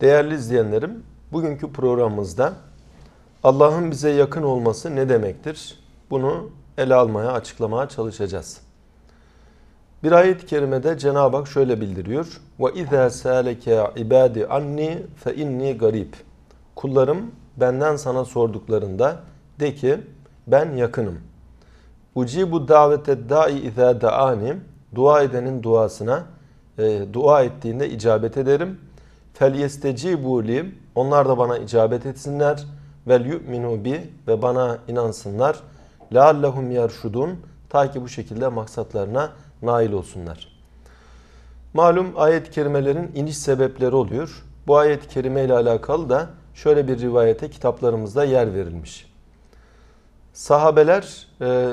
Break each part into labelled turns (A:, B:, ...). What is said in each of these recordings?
A: Değerli izleyenlerim, bugünkü programımızda Allah'ın bize yakın olması ne demektir? Bunu ele almaya, açıklamaya çalışacağız. Bir ayet-i kerimede Cenab-ı Hak şöyle bildiriyor. وَاِذَا سَالَكَ عِبَادِ عَنِّي فَاِنِّي garip. Kullarım benden sana sorduklarında de ki ben yakınım. bu davete da'i izâ da'ani. Dua edenin duasına, e, dua ettiğinde icabet ederim. فَلْيَسْتَجِيبُوا لِمْ Onlar da bana icabet etsinler. وَلْيُؤْمِنُوا بِي Ve bana inansınlar. لَعَلَّهُمْ يَرْشُدُونَ Ta ki bu şekilde maksatlarına nail olsunlar. Malum ayet-i kerimelerin iniş sebepleri oluyor. Bu ayet-i kerime ile alakalı da şöyle bir rivayete kitaplarımızda yer verilmiş. Sahabeler e,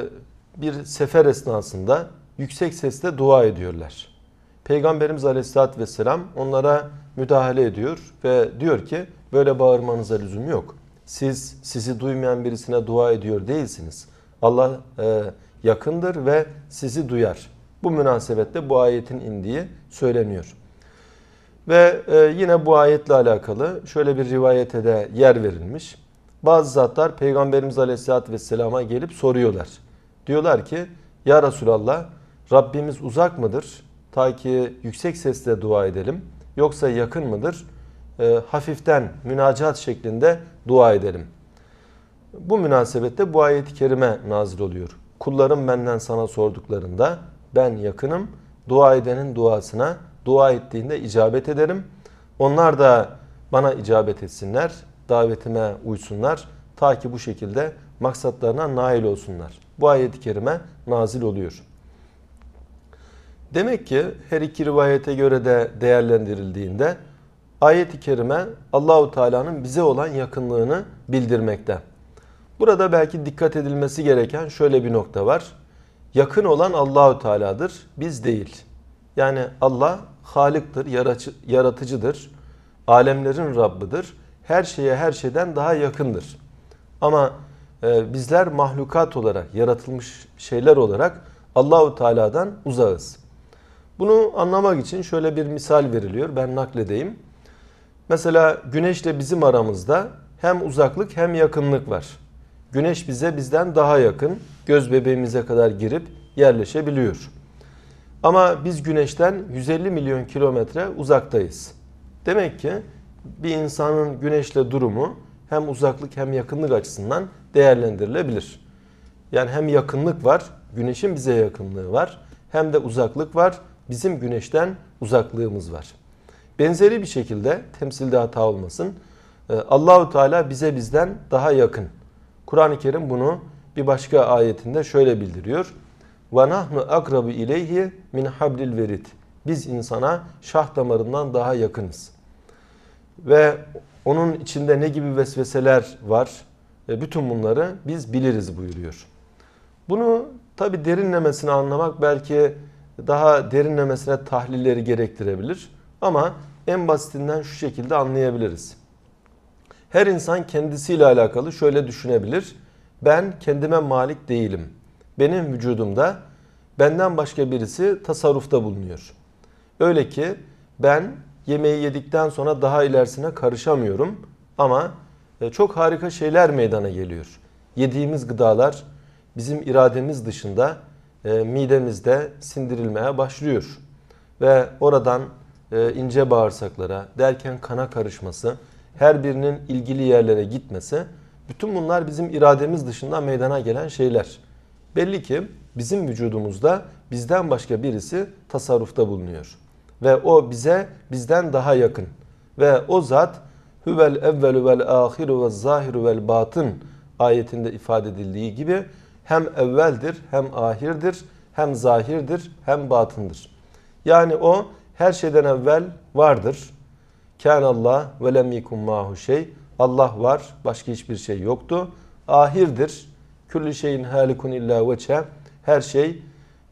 A: bir sefer esnasında yüksek sesle dua ediyorlar. Peygamberimiz Aleyhisselatü Vesselam onlara müdahale ediyor ve diyor ki böyle bağırmanıza lüzum yok. Siz sizi duymayan birisine dua ediyor değilsiniz. Allah e, yakındır ve sizi duyar. Bu münasebette bu ayetin indiği söyleniyor. Ve e, yine bu ayetle alakalı şöyle bir rivayete de yer verilmiş. Bazı zatlar Peygamberimiz Aleyhisselatü Vesselam'a gelip soruyorlar. Diyorlar ki ya Resulallah Rabbimiz uzak mıdır? Ta ki yüksek sesle dua edelim. Yoksa yakın mıdır? E, hafiften münacat şeklinde dua edelim. Bu münasebette bu ayet-i kerime nazil oluyor. Kullarım benden sana sorduklarında ben yakınım. Dua edenin duasına dua ettiğinde icabet ederim. Onlar da bana icabet etsinler, davetime uysunlar. Ta ki bu şekilde maksatlarına nail olsunlar. Bu ayet-i kerime nazil oluyor. Demek ki her iki rivayete göre de değerlendirildiğinde ayet-i kerime Allahu Teala'nın bize olan yakınlığını bildirmekte. Burada belki dikkat edilmesi gereken şöyle bir nokta var. Yakın olan Allahu Teala'dır, biz değil. Yani Allah Halık'tır, yaratıcıdır, alemlerin Rabbidir. Her şeye her şeyden daha yakındır. Ama e, bizler mahlukat olarak, yaratılmış şeyler olarak Allahu Teala'dan uzağız. Bunu anlamak için şöyle bir misal veriliyor. Ben nakledeyim. Mesela güneşle bizim aramızda hem uzaklık hem yakınlık var. Güneş bize bizden daha yakın, göz bebeğimize kadar girip yerleşebiliyor. Ama biz güneşten 150 milyon kilometre uzaktayız. Demek ki bir insanın güneşle durumu hem uzaklık hem yakınlık açısından değerlendirilebilir. Yani hem yakınlık var, güneşin bize yakınlığı var, hem de uzaklık var, bizim güneşten uzaklığımız var. Benzeri bir şekilde temsilde hata olmasın. Ee, Allahu Teala bize bizden daha yakın. Kur'an-ı Kerim bunu bir başka ayetinde şöyle bildiriyor. Ve nahnu akrabu ileyhi min hablil verit. Biz insana şah damarından daha yakınız. Ve onun içinde ne gibi vesveseler var? bütün bunları biz biliriz buyuruyor. Bunu tabi derinlemesine anlamak belki daha derinlemesine tahlilleri gerektirebilir. Ama en basitinden şu şekilde anlayabiliriz. Her insan kendisiyle alakalı şöyle düşünebilir. Ben kendime malik değilim. Benim vücudumda benden başka birisi tasarrufta bulunuyor. Öyle ki ben yemeği yedikten sonra daha ilerisine karışamıyorum ama e, çok harika şeyler meydana geliyor. Yediğimiz gıdalar bizim irademiz dışında e, midemizde sindirilmeye başlıyor. Ve oradan e, ince bağırsaklara derken kana karışması, her birinin ilgili yerlere gitmesi bütün bunlar bizim irademiz dışında meydana gelen şeyler. Belli ki bizim vücudumuzda bizden başka birisi tasarrufta bulunuyor. Ve o bize bizden daha yakın. Ve o zat huvel evvelu vel ahiru ve zahiru vel batın ayetinde ifade edildiği gibi hem evveldir, hem ahirdir, hem zahirdir, hem batındır. Yani o her şeyden evvel vardır. Kân Allah ve lem yekun mahu şey. Allah var, başka hiçbir şey yoktu. Ahirdir. Küllü şeyin halikun illa veçhe. Her şey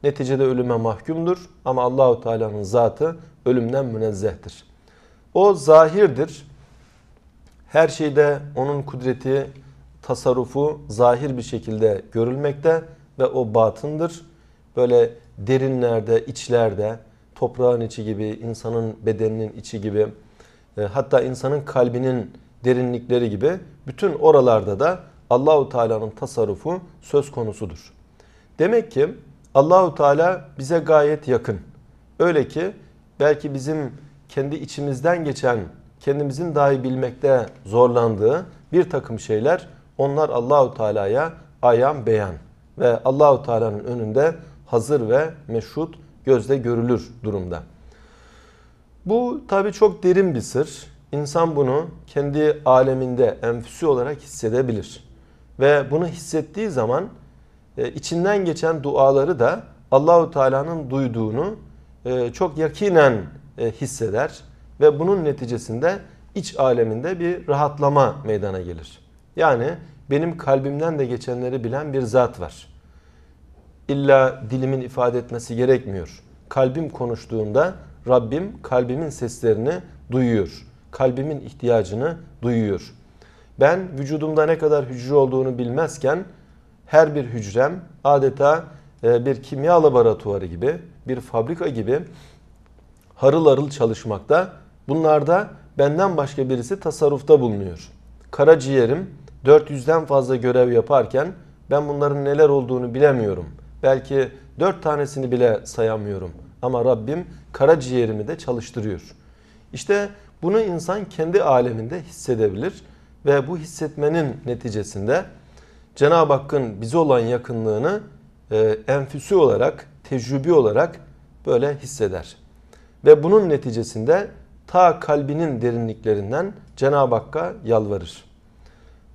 A: neticede ölüme mahkumdur ama Allahu Teala'nın zatı ölümden münezzehtir. O zahirdir. Her şeyde onun kudreti, tasarrufu zahir bir şekilde görülmekte ve o batındır. Böyle derinlerde, içlerde, toprağın içi gibi, insanın bedeninin içi gibi, e, hatta insanın kalbinin derinlikleri gibi bütün oralarda da Allahu Teala'nın tasarrufu söz konusudur. Demek ki Allahu Teala bize gayet yakın. Öyle ki belki bizim kendi içimizden geçen, kendimizin dahi bilmekte zorlandığı bir takım şeyler onlar Allahu Teala'ya ayan beyan ve Allahu Teala'nın önünde hazır ve meşhut gözle görülür durumda. Bu tabi çok derin bir sır. İnsan bunu kendi aleminde enfüsü olarak hissedebilir. Ve bunu hissettiği zaman e, içinden geçen duaları da Allahu Teala'nın duyduğunu e, çok yakinen e, hisseder ve bunun neticesinde iç aleminde bir rahatlama meydana gelir. Yani benim kalbimden de geçenleri bilen bir zat var. İlla dilimin ifade etmesi gerekmiyor. Kalbim konuştuğunda Rabbim kalbimin seslerini duyuyor. Kalbimin ihtiyacını duyuyor. Ben vücudumda ne kadar hücre olduğunu bilmezken her bir hücrem adeta e, bir kimya laboratuvarı gibi, bir fabrika gibi harıl harıl çalışmakta. Bunlarda benden başka birisi tasarrufta bulunuyor. Karaciğerim 400'den fazla görev yaparken ben bunların neler olduğunu bilemiyorum. Belki 4 tanesini bile sayamıyorum. Ama Rabbim karaciğerimi de çalıştırıyor. İşte bunu insan kendi aleminde hissedebilir ve bu hissetmenin neticesinde Cenab-ı Hakk'ın bize olan yakınlığını e, enfüsü olarak, tecrübi olarak böyle hisseder. Ve bunun neticesinde ta kalbinin derinliklerinden Cenab-ı Hakk'a yalvarır.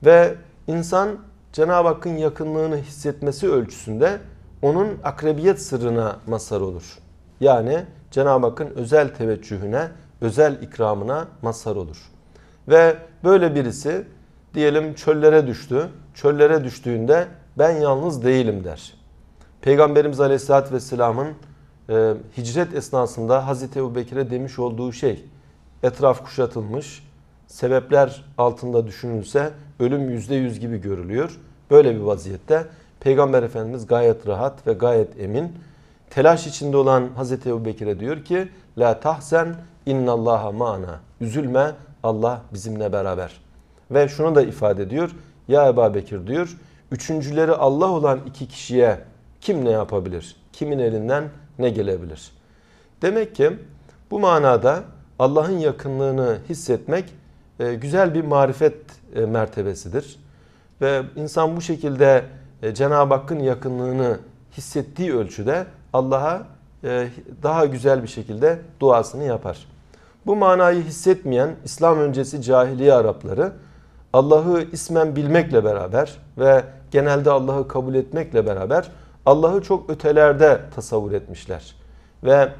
A: Ve insan Cenab-ı Hakk'ın yakınlığını hissetmesi ölçüsünde onun akrebiyet sırrına mazhar olur. Yani Cenab-ı Hakk'ın özel teveccühüne, özel ikramına mazhar olur. Ve böyle birisi diyelim çöllere düştü. Çöllere düştüğünde ben yalnız değilim der. Peygamberimiz Aleyhisselatü Vesselam'ın e, hicret esnasında Hazreti Ebu Bekir'e demiş olduğu şey etraf kuşatılmış, sebepler altında düşünülse ölüm %100 gibi görülüyor. Böyle bir vaziyette Peygamber Efendimiz gayet rahat ve gayet emin. Telaş içinde olan Hazreti Ebu Bekir'e diyor ki La tahzen innallaha mana. Üzülme Allah bizimle beraber. Ve şunu da ifade ediyor. Ya Ebu Bekir diyor. Üçüncüleri Allah olan iki kişiye kim ne yapabilir? Kimin elinden ne gelebilir? Demek ki bu manada Allah'ın yakınlığını hissetmek e, güzel bir marifet e, mertebesidir. Ve insan bu şekilde e, Cenab-ı Hakk'ın yakınlığını hissettiği ölçüde Allah'a daha güzel bir şekilde duasını yapar. Bu manayı hissetmeyen İslam öncesi cahiliye Arapları Allah'ı ismen bilmekle beraber ve genelde Allah'ı kabul etmekle beraber Allah'ı çok ötelerde tasavvur etmişler. Ve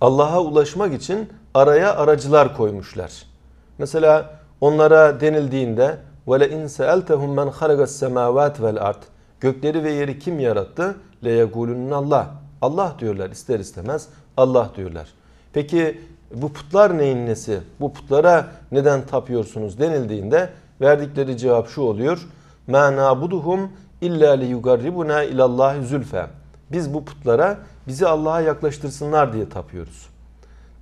A: Allah'a ulaşmak için araya aracılar koymuşlar. Mesela onlara denildiğinde وَلَاِنْ سَأَلْتَهُمْ مَنْ خَرَقَ السَّمَاوَاتِ وَالْاَرْضِ Gökleri ve yeri kim yarattı? لَيَقُولُنَّ Allah. Allah diyorlar ister istemez Allah diyorlar. Peki bu putlar neyin nesi? Bu putlara neden tapıyorsunuz denildiğinde verdikleri cevap şu oluyor. مَا نَابُدُهُمْ اِلَّا لِيُقَرِّبُنَا اِلَى اللّٰهِ زُلْفَى Biz bu putlara bizi Allah'a yaklaştırsınlar diye tapıyoruz.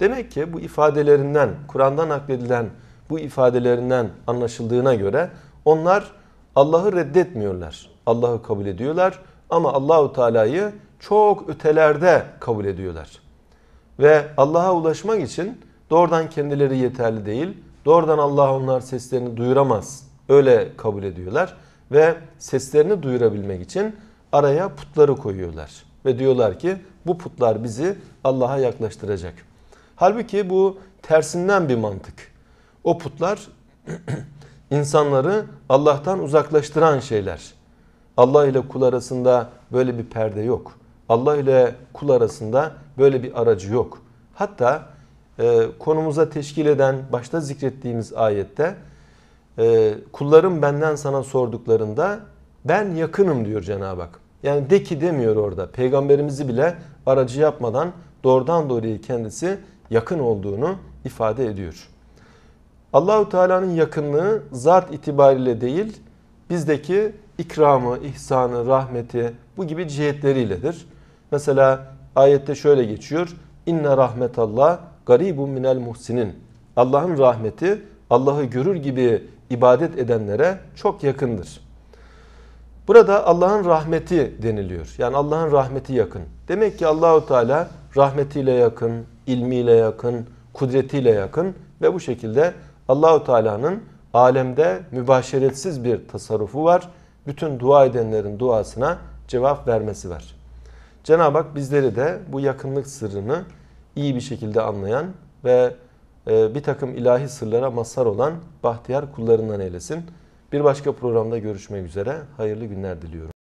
A: Demek ki bu ifadelerinden, Kur'an'dan nakledilen bu ifadelerinden anlaşıldığına göre onlar Allah'ı reddetmiyorlar. Allah'ı kabul ediyorlar ama Allahu Teala'yı çok ötelerde kabul ediyorlar. Ve Allah'a ulaşmak için doğrudan kendileri yeterli değil. Doğrudan Allah onlar seslerini duyuramaz. Öyle kabul ediyorlar ve seslerini duyurabilmek için araya putları koyuyorlar ve diyorlar ki bu putlar bizi Allah'a yaklaştıracak. Halbuki bu tersinden bir mantık. O putlar insanları Allah'tan uzaklaştıran şeyler. Allah ile kul arasında böyle bir perde yok. Allah ile kul arasında böyle bir aracı yok. Hatta e, konumuza teşkil eden başta zikrettiğimiz ayette e, kullarım benden sana sorduklarında ben yakınım diyor Cenab-ı Hak. Yani de ki demiyor orada. Peygamberimizi bile aracı yapmadan doğrudan doğruya kendisi yakın olduğunu ifade ediyor. Allahu Teala'nın yakınlığı zat itibariyle değil, bizdeki ikramı, ihsanı, rahmeti bu gibi cihetleriyle,dir Mesela ayette şöyle geçiyor. İnne rahmetallah garibun minel muhsinin. Allah'ın rahmeti Allah'ı görür gibi ibadet edenlere çok yakındır. Burada Allah'ın rahmeti deniliyor. Yani Allah'ın rahmeti yakın. Demek ki Allahu Teala rahmetiyle yakın, ilmiyle yakın, kudretiyle yakın ve bu şekilde Allahu Teala'nın alemde mübaşeretsiz bir tasarrufu var. Bütün dua edenlerin duasına cevap vermesi var. Cenab-ı Hak bizleri de bu yakınlık sırrını iyi bir şekilde anlayan ve e, bir takım ilahi sırlara mazhar olan bahtiyar kullarından eylesin. Bir başka programda görüşmek üzere. Hayırlı günler diliyorum.